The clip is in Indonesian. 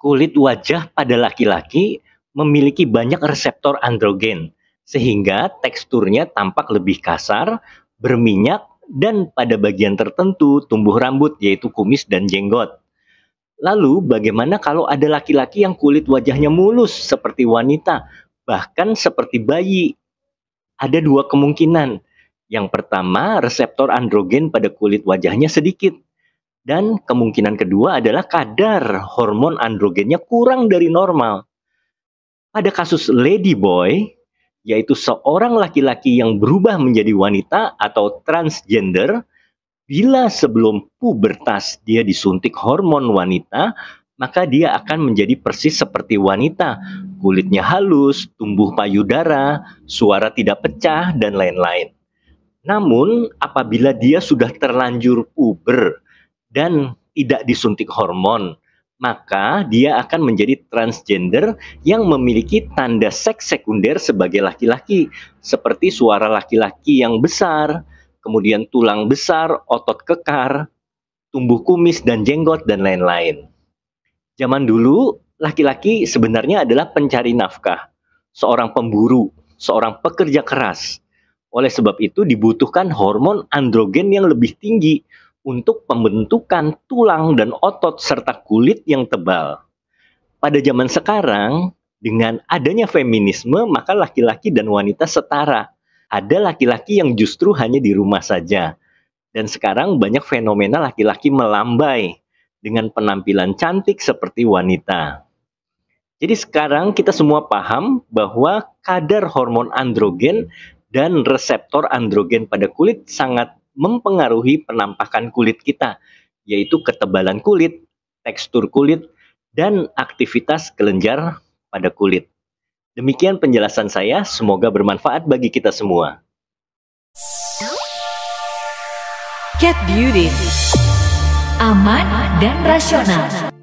kulit wajah pada laki-laki memiliki banyak reseptor androgen, sehingga teksturnya tampak lebih kasar, berminyak, dan pada bagian tertentu tumbuh rambut, yaitu kumis dan jenggot. Lalu, bagaimana kalau ada laki-laki yang kulit wajahnya mulus seperti wanita, bahkan seperti bayi? Ada dua kemungkinan. Yang pertama, reseptor androgen pada kulit wajahnya sedikit, dan kemungkinan kedua adalah kadar hormon androgennya kurang dari normal. Pada kasus lady boy, yaitu seorang laki-laki yang berubah menjadi wanita atau transgender, bila sebelum pubertas dia disuntik hormon wanita, maka dia akan menjadi persis seperti wanita. Kulitnya halus, tumbuh payudara, suara tidak pecah, dan lain-lain. Namun, apabila dia sudah terlanjur puber, dan tidak disuntik hormon, maka dia akan menjadi transgender yang memiliki tanda seks sekunder sebagai laki-laki, seperti suara laki-laki yang besar, kemudian tulang besar, otot kekar, tumbuh kumis dan jenggot dan lain-lain. Zaman dulu, laki-laki sebenarnya adalah pencari nafkah, seorang pemburu, seorang pekerja keras. Oleh sebab itu dibutuhkan hormon androgen yang lebih tinggi untuk pembentukan tulang dan otot serta kulit yang tebal. Pada zaman sekarang, dengan adanya feminisme, maka laki-laki dan wanita setara. Ada laki-laki yang justru hanya di rumah saja. Dan sekarang banyak fenomena laki-laki melambai dengan penampilan cantik seperti wanita. Jadi sekarang kita semua paham bahwa kadar hormon androgen dan reseptor androgen pada kulit sangat mempengaruhi penampakan kulit kita, yaitu ketebalan kulit, tekstur kulit, dan aktivitas kelenjar pada kulit. Demikian penjelasan saya, semoga bermanfaat bagi kita semua. Cat Beauty Aman dan rasional.